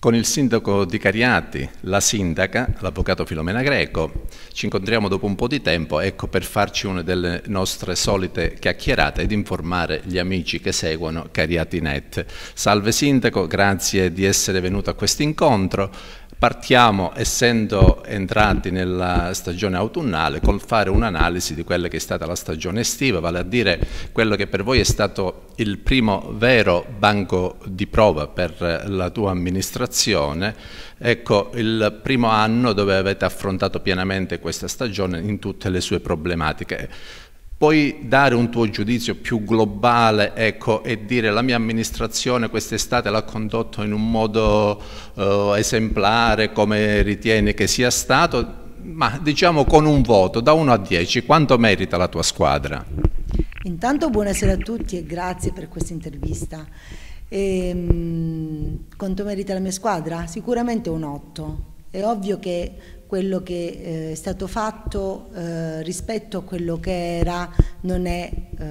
Con il sindaco di Cariati, la sindaca, l'avvocato Filomena Greco, ci incontriamo dopo un po' di tempo ecco, per farci una delle nostre solite chiacchierate ed informare gli amici che seguono Cariati Net. Salve sindaco, grazie di essere venuto a questo incontro partiamo, essendo entrati nella stagione autunnale, col fare un'analisi di quella che è stata la stagione estiva, vale a dire quello che per voi è stato il primo vero banco di prova per la tua amministrazione, ecco il primo anno dove avete affrontato pienamente questa stagione in tutte le sue problematiche. Puoi dare un tuo giudizio più globale ecco, e dire la mia amministrazione quest'estate l'ha condotto in un modo eh, esemplare come ritieni che sia stato, ma diciamo con un voto da 1 a 10, quanto merita la tua squadra? Intanto buonasera a tutti e grazie per questa intervista. Ehm, quanto merita la mia squadra? Sicuramente un 8. È ovvio che quello che eh, è stato fatto eh, rispetto a quello che era non, è, eh,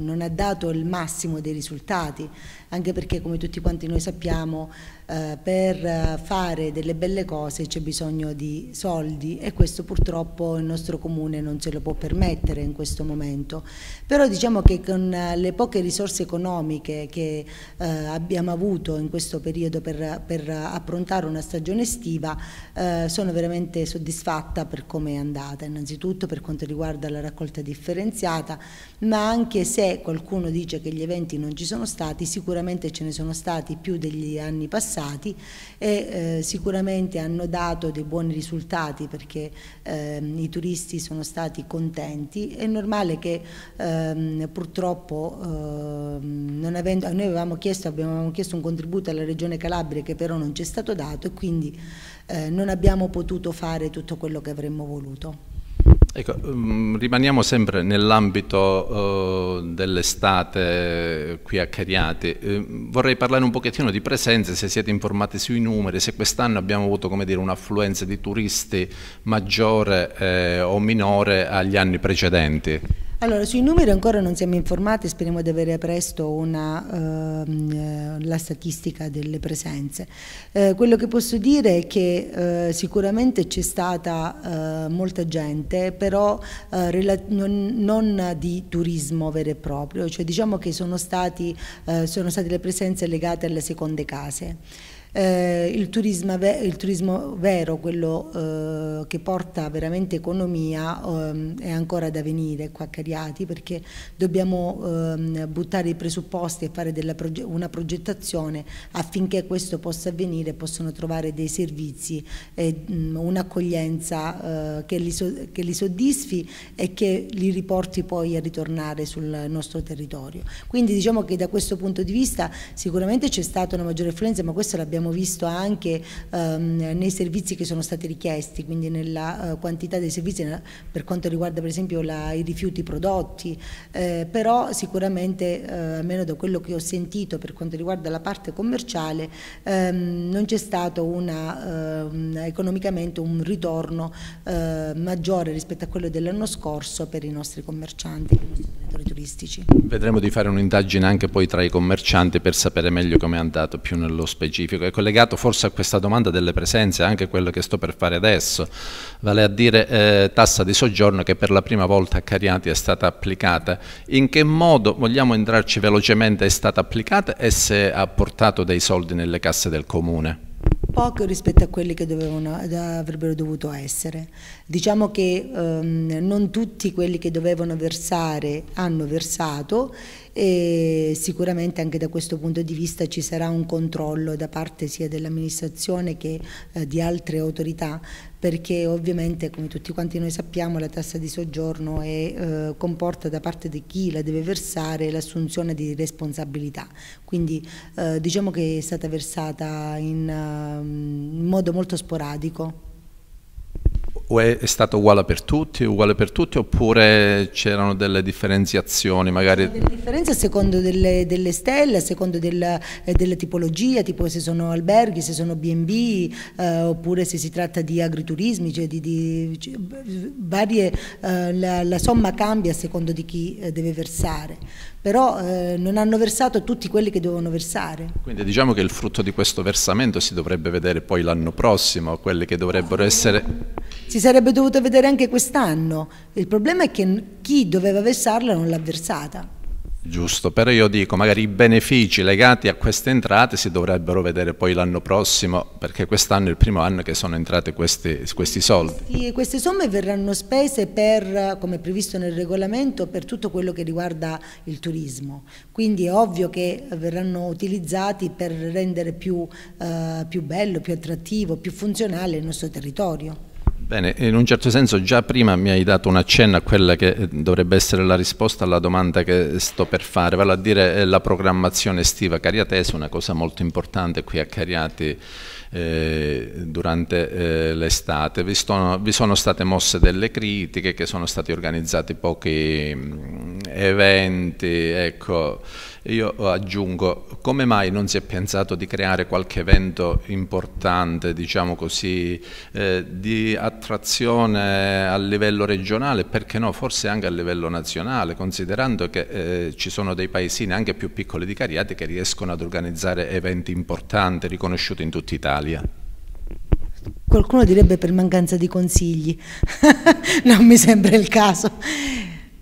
non, ha dato il massimo dei risultati anche perché come tutti quanti noi sappiamo eh, per eh, fare delle belle cose c'è bisogno di soldi e questo purtroppo il nostro comune non se lo può permettere in questo momento. Però diciamo che con eh, le poche risorse economiche che eh, abbiamo avuto in questo periodo per, per approntare una stagione estiva eh, sono veramente soddisfatta per come è andata, innanzitutto per quanto riguarda la raccolta differenziata, ma anche se qualcuno dice che gli eventi non ci sono stati, sicuramente sicuramente ce ne sono stati più degli anni passati e eh, sicuramente hanno dato dei buoni risultati perché ehm, i turisti sono stati contenti. È normale che ehm, purtroppo ehm, non avendo, noi avevamo chiesto, abbiamo chiesto un contributo alla Regione Calabria che però non ci è stato dato e quindi eh, non abbiamo potuto fare tutto quello che avremmo voluto. Ecco, mm, rimaniamo sempre nell'ambito uh, dell'estate eh, qui a Cariati. Uh, vorrei parlare un pochettino di presenze, se siete informati sui numeri, se quest'anno abbiamo avuto un'affluenza di turisti maggiore eh, o minore agli anni precedenti. Allora, sui numeri ancora non siamo informati, speriamo di avere presto una, eh, la statistica delle presenze. Eh, quello che posso dire è che eh, sicuramente c'è stata eh, molta gente, però eh, non, non, di turismo vero e proprio, cioè diciamo che sono, stati, eh, sono state le presenze legate alle seconde case. Eh, il, turismo, il, turismo, vero, quello eh, che porta veramente economia, eh, è ancora da venire qua a Cariati perché dobbiamo ehm, buttare i presupposti e fare proge una progettazione affinché questo possa avvenire, e possano trovare dei servizi, mm, un'accoglienza eh, che, so che, li soddisfi e che li riporti poi a ritornare sul nostro territorio. Quindi diciamo che da questo punto di vista sicuramente c'è stata una maggiore influenza, ma questo l'abbiamo l'abbiamo visto anche ehm, nei servizi che sono stati richiesti, quindi nella eh, quantità dei servizi per quanto riguarda per esempio la, i rifiuti prodotti, eh, però sicuramente, eh, almeno da quello che ho sentito per quanto riguarda la parte commerciale, ehm, non c'è stato una, ehm, economicamente un ritorno eh, maggiore rispetto a quello dell'anno scorso per i nostri commercianti, turistici. Vedremo di fare un'indagine anche poi tra i commercianti per sapere meglio come è andato più nello specifico e collegato forse a questa domanda delle presenze, anche quello che sto per fare adesso, vale a dire eh, tassa di soggiorno che per la prima volta a Cariati è stata applicata. In che modo, vogliamo entrarci velocemente, è stata applicata e se ha portato dei soldi nelle casse del Comune? poco rispetto a quelli che dovevano, avrebbero dovuto essere. Diciamo che ehm, non tutti quelli che dovevano versare hanno versato e sicuramente anche da questo punto di vista ci sarà un controllo da parte sia dell'amministrazione che eh, di altre autorità perché ovviamente come tutti quanti noi sappiamo la tassa di soggiorno è, eh, comporta da parte di chi la deve versare l'assunzione di responsabilità, quindi eh, diciamo che è stata versata in, ehm, in modo molto sporadico o è, è stato uguale per tutti, uguale per tutti oppure c'erano delle differenziazioni magari? Delle differenze secondo delle, delle stelle, secondo della, eh, delle tipologie, tipo se sono alberghi, se sono B&B eh, oppure se si tratta di agriturismi, cioè di, di cioè, varie, eh, la, la, somma cambia a secondo di chi eh, deve versare, però eh, non hanno versato tutti quelli che devono versare. Quindi diciamo che il frutto di questo versamento si dovrebbe vedere poi l'anno prossimo, quelli che dovrebbero ah. essere si sarebbe dovuta vedere anche quest'anno. Il problema è che chi doveva versarla non l'ha versata. Giusto, però io dico, magari i benefici legati a queste entrate si dovrebbero vedere poi l'anno prossimo, perché quest'anno è il primo anno che sono entrate questi, questi soldi. Sì, queste somme verranno spese per, come previsto nel regolamento, per tutto quello che riguarda il turismo. Quindi è ovvio che verranno utilizzati per rendere più, eh, più bello, più attrattivo, più funzionale il nostro territorio. Bene, in un certo senso già prima mi hai dato un accenno a quella che eh, dovrebbe essere la risposta alla domanda che sto per fare, vale a dire eh, la programmazione estiva cariatese, una cosa molto importante qui a Cariati eh, durante eh, l'estate. Vi, vi, sono state mosse delle critiche, che sono stati organizzati pochi mh, mm, eventi, ecco. Io aggiungo, come mai non si è pensato di creare qualche evento importante, diciamo così, eh, di attrazione a livello regionale, perché no, forse anche a livello nazionale, considerando che eh, ci sono dei paesini anche più piccoli di Cariati che riescono ad organizzare eventi importanti, riconosciuti in tutta Italia. Italia? Qualcuno direbbe per mancanza di consigli, non mi sembra il caso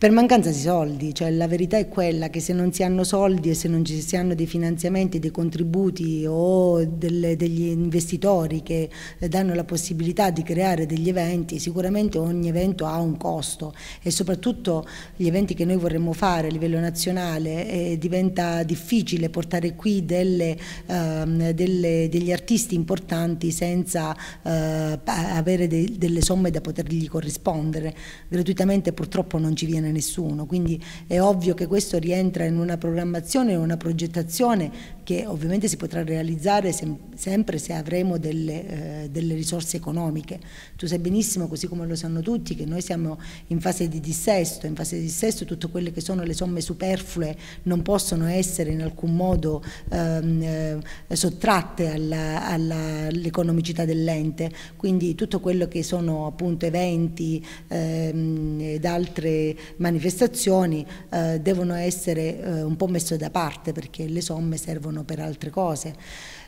per mancanza di soldi, cioè la verità è quella che se non si hanno soldi e se non ci si hanno dei finanziamenti, dei contributi o delle, degli investitori che eh, danno la possibilità di creare degli eventi, sicuramente ogni evento ha un costo e soprattutto gli eventi che noi vorremmo fare a livello nazionale eh, diventa difficile portare qui delle, eh, delle, degli artisti importanti senza eh, avere de, delle somme da potergli corrispondere. Gratuitamente purtroppo non ci viene ragione nessuno, quindi è ovvio che questo rientra in una programmazione, in una progettazione che ovviamente si potrà realizzare sem sempre se avremo delle, eh, delle, risorse economiche. Tu sai benissimo, così come lo sanno tutti, che noi siamo in fase di dissesto, in fase di dissesto tutte quelle che sono le somme superflue non possono essere in alcun modo ehm, eh, sottratte all'economicità dell'ente, quindi tutto quello che sono appunto eventi ehm, ed altre manifestazioni eh, devono essere eh, un po' messe da parte perché le somme servono per altre cose.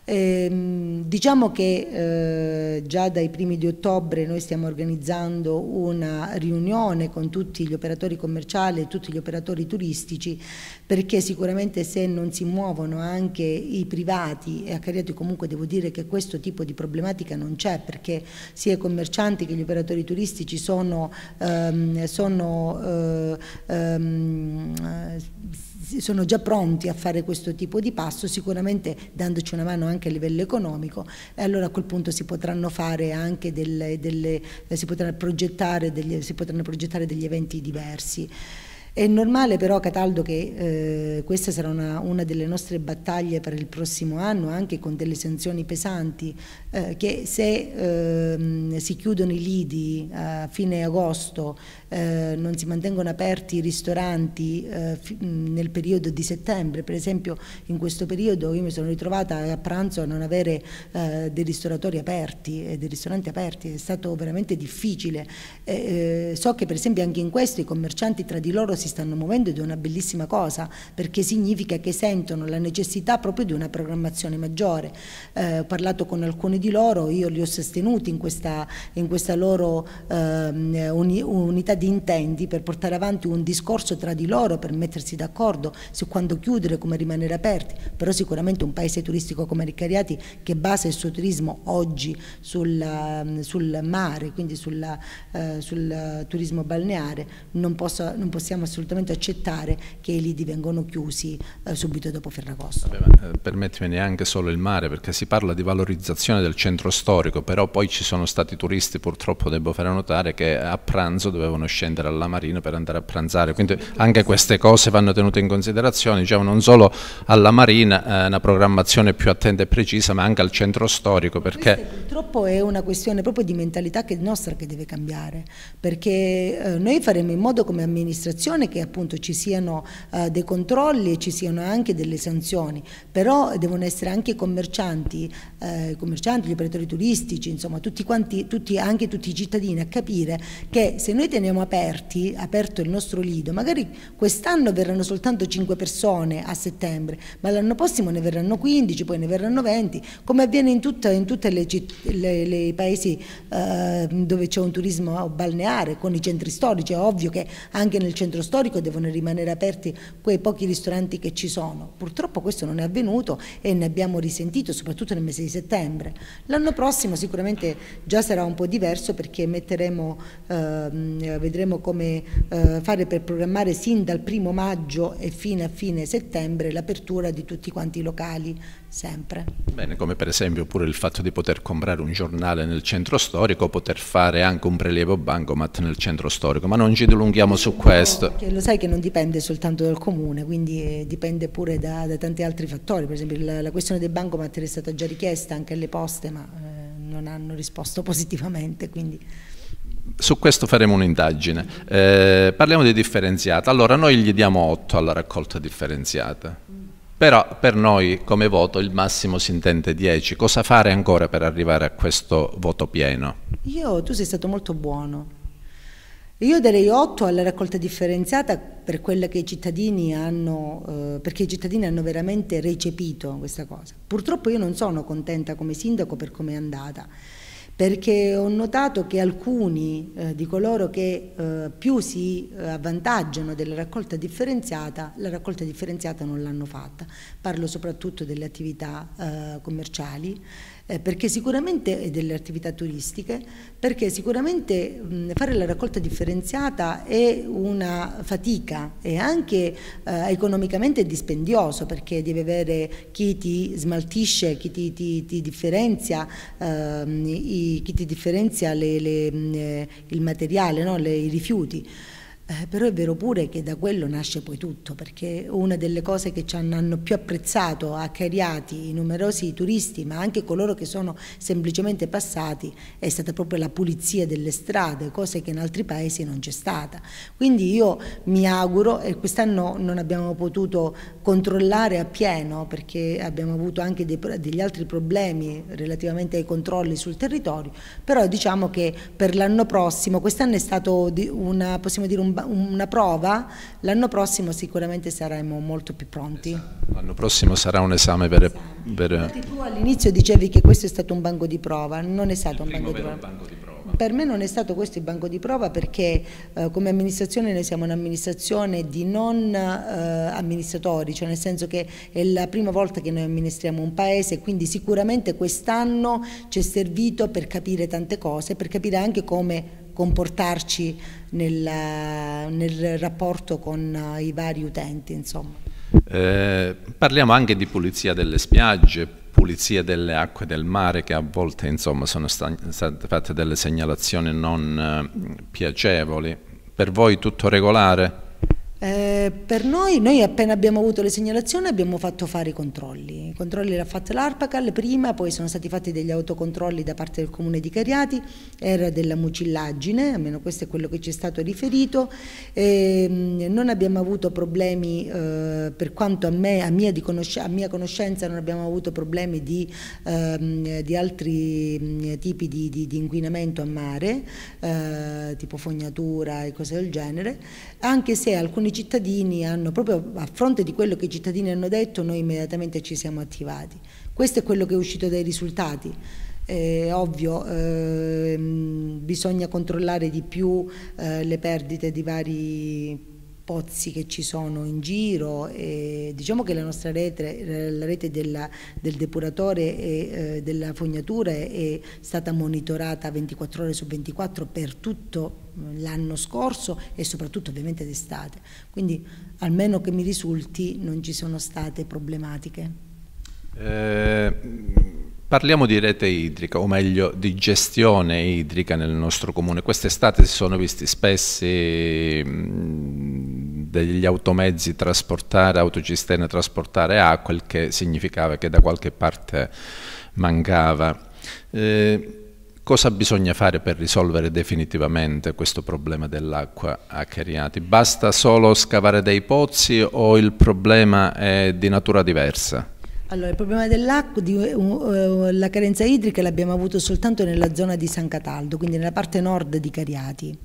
Ehm, diciamo che eh, già dai primi di ottobre noi stiamo organizzando una riunione con tutti gli operatori commerciali e tutti gli operatori turistici perché sicuramente se non si muovono anche i privati e a Cariati comunque devo dire che questo tipo di problematica non c'è perché sia i commercianti che gli operatori turistici sono, ehm, sono eh, eh, ehm, sono già pronti a fare questo tipo di passo, sicuramente dandoci una mano anche a livello economico, e allora a quel punto si potranno fare anche delle, delle si, potranno degli, si potranno progettare degli eventi diversi. È normale però, Cataldo, che eh, questa sarà una, una, delle nostre battaglie per il prossimo anno, anche con delle sanzioni pesanti, eh, che se eh, si chiudono i lidi a fine agosto, eh, non si mantengono aperti i ristoranti eh, nel periodo di settembre, per esempio in questo periodo io mi sono ritrovata a pranzo a non avere eh, dei ristoratori aperti, e dei ristoranti aperti, è stato veramente difficile. so che per esempio anche in questo i commercianti tra di loro si si stanno muovendo ed è una bellissima cosa perché significa che sentono la necessità proprio di una programmazione maggiore. Eh, ho parlato con alcuni di loro, io li ho sostenuti in questa, in questa loro eh, uni, unità di intenti per portare avanti un discorso tra di loro, per mettersi d'accordo su quando chiudere, come rimanere aperti, però sicuramente un paese turistico come Riccariati che basa il suo turismo oggi sul, ehm, sul mare, quindi sulla, eh, sul turismo balneare, non, posso, non possiamo assolutamente accettare che i lidi vengano chiusi eh, subito dopo Ferragosto. Vabbè, eh, permettetemi neanche solo il mare, perché si parla di valorizzazione del centro storico, però poi ci sono stati turisti, purtroppo devo fare notare, che a pranzo dovevano scendere alla marina per andare a pranzare, quindi anche queste cose vanno tenute in considerazione, diciamo non solo alla marina, eh, una programmazione più attenta e precisa, ma anche al centro storico. Perché... purtroppo è una questione proprio di mentalità che nostra che deve cambiare, perché eh, noi faremo in modo come amministrazione condizione che appunto ci siano eh, dei controlli e ci siano anche delle sanzioni, però devono essere anche commercianti, eh, commercianti gli operatori turistici, insomma tutti quanti, tutti, anche tutti i cittadini a capire che se noi teniamo aperti, aperto il nostro lido, magari quest'anno verranno soltanto 5 persone a settembre, ma l'anno prossimo ne verranno 15, poi ne verranno 20, come avviene in tutti i paesi eh, dove c'è un turismo balneare, con i centri storici, è ovvio che anche nel centro storico storico devono rimanere aperti quei pochi ristoranti che ci sono. Purtroppo questo non è avvenuto e ne abbiamo risentito soprattutto nel mese di settembre. L'anno prossimo sicuramente già sarà un po' diverso perché metteremo, eh, vedremo come eh, fare per programmare sin dal primo maggio e fino a fine settembre l'apertura di tutti quanti i locali sempre. Bene, come per esempio pure il fatto di poter comprare un giornale nel centro storico, poter fare anche un prelievo bancomat nel centro storico, ma non ci dilunghiamo su questo che lo sai che non dipende soltanto dal comune, quindi eh, dipende pure da, da tanti altri fattori, per esempio la, la questione del banco bancomat è stata già richiesta anche alle poste, ma eh, non hanno risposto positivamente. Quindi. Su questo faremo un'indagine. Eh, parliamo di differenziata. Allora, noi gli diamo 8 alla raccolta differenziata, però per noi come voto il massimo si intende 10. Cosa fare ancora per arrivare a questo voto pieno? Io, tu sei stato molto buono io darei 8 alla raccolta differenziata per quella che i cittadini hanno, eh, perché i cittadini hanno veramente recepito questa cosa. Purtroppo io non sono contenta come sindaco per come è andata, perché ho notato che alcuni eh, di coloro che eh, più si eh, avvantaggiano della raccolta differenziata, la raccolta differenziata non l'hanno fatta. Parlo soprattutto delle attività eh, commerciali eh, perché sicuramente, e eh, delle attività turistiche, perché sicuramente mh, fare la raccolta differenziata è una fatica e anche eh, economicamente dispendioso perché devi avere chi ti smaltisce, chi ti, ti, ti differenzia, ehm, i, chi ti differenzia le, le, mh, eh, il materiale, no? le, i rifiuti. Eh, però è vero pure che da quello nasce poi tutto, perché una delle cose che ci hanno più apprezzato a Cariati i numerosi turisti, ma anche coloro che sono semplicemente passati, è stata proprio la pulizia delle strade, cose che in altri paesi non c'è stata. Quindi io mi auguro, e quest'anno non abbiamo potuto controllare appieno perché abbiamo avuto anche dei, degli altri problemi relativamente ai controlli sul territorio, però diciamo che per l'anno prossimo, quest'anno è stato una, possiamo dire un una prova, l'anno prossimo sicuramente saremo molto più pronti. Esatto. L'anno prossimo sarà un esame per... Esame. per... tu all'inizio dicevi che questo è stato un banco di prova, non è stato un banco di prova. banco di prova per me non è stato questo il banco di prova perché eh, come amministrazione noi siamo un'amministrazione di non eh, amministratori, cioè nel senso che è la prima volta che noi amministriamo un paese, quindi sicuramente quest'anno ci è servito per capire tante cose, per capire anche come comportarci nel, nel rapporto con eh, i vari utenti. Eh, parliamo anche di pulizia delle spiagge, pulizia delle acque del mare che a volte insomma, sono state fatte delle segnalazioni non eh, piacevoli. Per voi tutto regolare? Eh, per noi, noi appena abbiamo avuto le segnalazioni abbiamo fatto fare i controlli controlli l'ha fatto l'Arpacal prima, poi sono stati fatti degli autocontrolli da parte del comune di Cariati, era della mucillaggine, almeno questo è quello che ci è stato riferito, e, ehm, non abbiamo avuto problemi, eh, per quanto a, me, a, mia a, mia conoscenza non abbiamo avuto problemi di, eh, di altri mm, tipi di, di, di, inquinamento a mare, eh, tipo fognatura e cose del genere anche se alcuni cittadini hanno, proprio a fronte di quello che i cittadini hanno detto, noi immediatamente ci siamo attivati. Questo è quello che è uscito dai risultati. Eh, ovvio, ehm, bisogna controllare di più eh, le perdite di vari pozzi che ci sono in giro. E diciamo che la nostra rete, la rete della, del depuratore e eh, della fognatura è stata monitorata 24 ore su 24 per tutto l'anno scorso e soprattutto ovviamente d'estate. Quindi almeno che mi risulti non ci sono state problematiche. Eh, parliamo di rete idrica, o meglio di gestione idrica nel nostro comune. Quest'estate si sono visti spessi degli automezzi trasportare, autocisterne trasportare acqua, il che significava che da qualche parte mancava. Eh, Cosa bisogna fare per risolvere definitivamente questo problema dell'acqua a Cariati? Basta solo scavare dei pozzi o il problema è di natura diversa? Allora, il problema dell'acqua, eh, eh, la carenza idrica l'abbiamo avuto soltanto nella zona di San Cataldo, quindi nella parte nord di Cariati.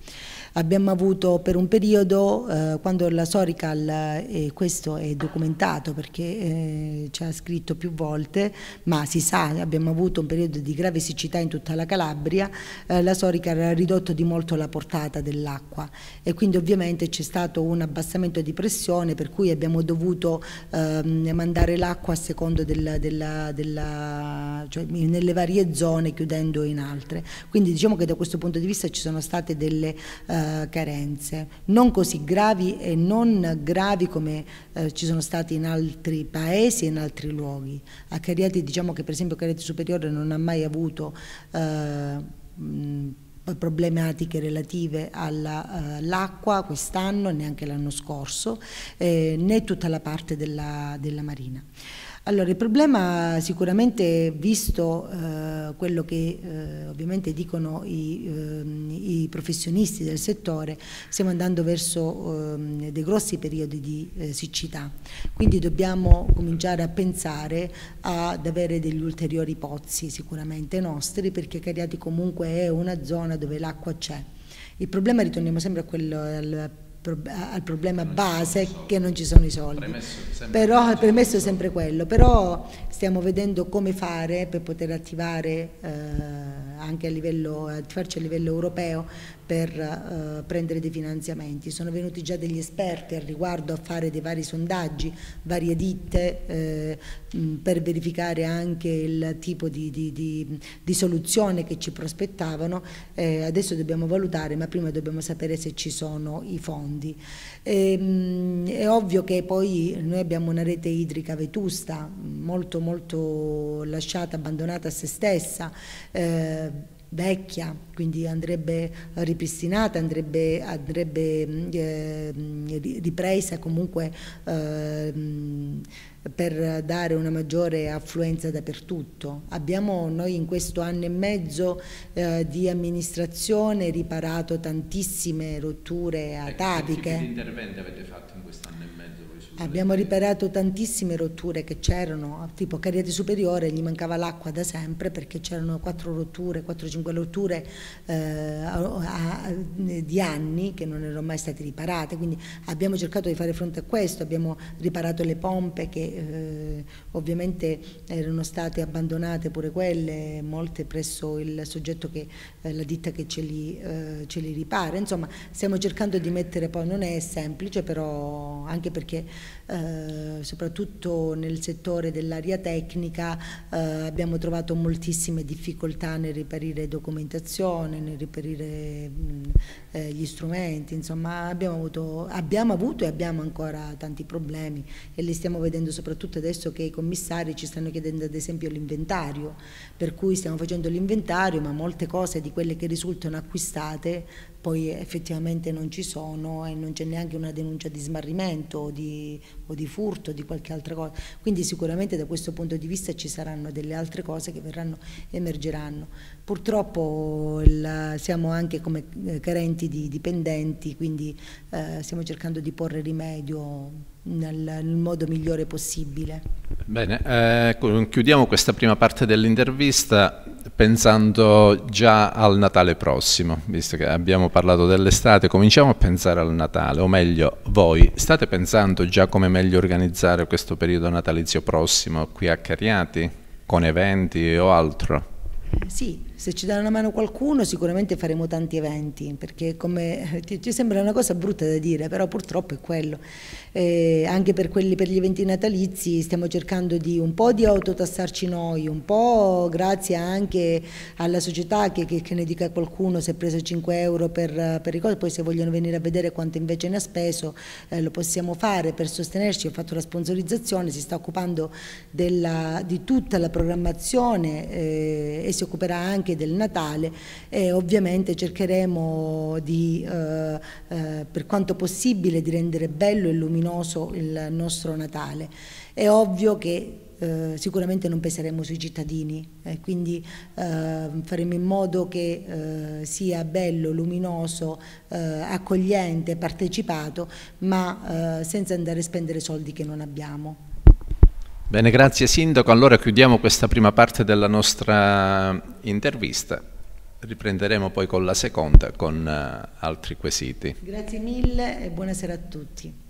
Abbiamo avuto per un periodo, eh, quando la Sorical, eh, e questo è documentato perché eh, ci ha scritto più volte, ma si sa, abbiamo avuto un periodo di grave siccità in tutta la Calabria, eh, la Sorical ha ridotto di molto la portata dell'acqua e quindi ovviamente c'è stato un abbassamento di pressione per cui abbiamo dovuto ehm, mandare l'acqua a secondo della, della, della, cioè nelle varie zone chiudendo in altre. Quindi diciamo che da questo punto di vista ci sono state delle... Eh, eh, carenze, non così gravi e non gravi come eh, ci sono stati in altri paesi e in altri luoghi. A Cariati diciamo che per esempio Cariati Superiore non ha mai avuto eh, mh, problematiche relative all'acqua eh, uh, quest'anno, neanche l'anno scorso, eh, né tutta la parte della, della marina. Allora, il problema sicuramente, visto eh, quello che eh, ovviamente dicono i, eh, i, professionisti del settore, stiamo andando verso ehm, dei grossi periodi di eh, siccità, quindi dobbiamo cominciare a pensare ad avere degli ulteriori pozzi sicuramente nostri, perché Cariati comunque è una zona dove l'acqua c'è. Il problema, ritorniamo sempre a quello, al al problema base che non ci sono i soldi. Premesso però il premesso è sempre quello, però stiamo vedendo come fare per poter attivare eh, anche a livello, attivarci a livello europeo per eh, prendere dei finanziamenti. Sono venuti già degli esperti al riguardo a fare dei vari sondaggi, varie ditte eh, per verificare anche il tipo di, di, di, di soluzione che ci prospettavano. Eh, adesso dobbiamo valutare, ma prima dobbiamo sapere se ci sono i fondi fondi. E, ehm, è ovvio che poi noi abbiamo una rete idrica vetusta, molto molto lasciata, abbandonata a se stessa. Eh, vecchia, quindi andrebbe ripristinata, andrebbe, andrebbe mm, eh, mm, ripresa comunque eh, per dare una maggiore affluenza dappertutto. Abbiamo noi in questo anno e mezzo eh, di amministrazione riparato tantissime rotture ataviche. Ecco, che tipo di interventi avete fatto in questo anno e mezzo? Abbiamo riparato tantissime rotture che c'erano, tipo Cariati Superiore, gli mancava l'acqua da sempre perché c'erano 4 rotture, 4-5 rotture eh, a, a, di anni che non erano mai state riparate, quindi abbiamo cercato di fare fronte a questo, abbiamo riparato le pompe che eh, ovviamente erano state abbandonate pure quelle, molte presso il soggetto che, eh, la ditta che ce li, eh, ce li ripara, insomma stiamo cercando di mettere poi, non è semplice però anche perché eh, soprattutto nel settore dell'aria tecnica eh, abbiamo trovato moltissime difficoltà nel reperire documentazione, nel reperire mh, mm, eh, gli strumenti, insomma abbiamo avuto, abbiamo avuto e abbiamo ancora tanti problemi e li stiamo vedendo soprattutto adesso che i commissari ci stanno chiedendo ad esempio l'inventario, per cui stiamo facendo l'inventario ma molte cose di quelle che risultano acquistate poi effettivamente non ci sono e non c'è neanche una denuncia di smarrimento o di, o di furto o di qualche altra cosa. Quindi sicuramente da questo punto di vista ci saranno delle altre cose che verranno, emergeranno. Purtroppo il, siamo anche come eh, carenti di dipendenti, quindi eh, stiamo cercando di porre rimedio nel, nel modo migliore possibile. Bene, eh, chiudiamo questa prima parte dell'intervista pensando già al Natale prossimo, visto che abbiamo parlato dell'estate, cominciamo a pensare al Natale, o meglio, voi state pensando già come meglio organizzare questo periodo natalizio prossimo qui a Cariati, con eventi o altro? Sì, se ci dà una mano qualcuno sicuramente faremo tanti eventi, perché come eh, ti sembra una cosa brutta da dire, però purtroppo è quello. Eh, anche per, quelli, per, gli eventi natalizi stiamo cercando di un po' di autotassarci noi, un po' grazie anche alla società che, che, che ne dica qualcuno se ha preso 5 euro per, per i costi, poi se vogliono venire a vedere quanto invece ne ha speso eh, lo possiamo fare per sostenerci, ho fatto la sponsorizzazione, si sta occupando della, di tutta la programmazione eh, e si occupa occuperà anche del Natale e ovviamente cercheremo di, eh, eh, per quanto possibile di rendere bello e luminoso il nostro Natale. È ovvio che eh, sicuramente non peseremo sui cittadini, eh, quindi eh, faremo in modo che eh, sia bello, luminoso, eh, accogliente, partecipato, ma eh, senza andare a spendere soldi che non abbiamo. Bene, grazie Sindaco. Allora chiudiamo questa prima parte della nostra intervista. Riprenderemo poi con la seconda, con eh, altri quesiti. Grazie mille e buonasera a tutti.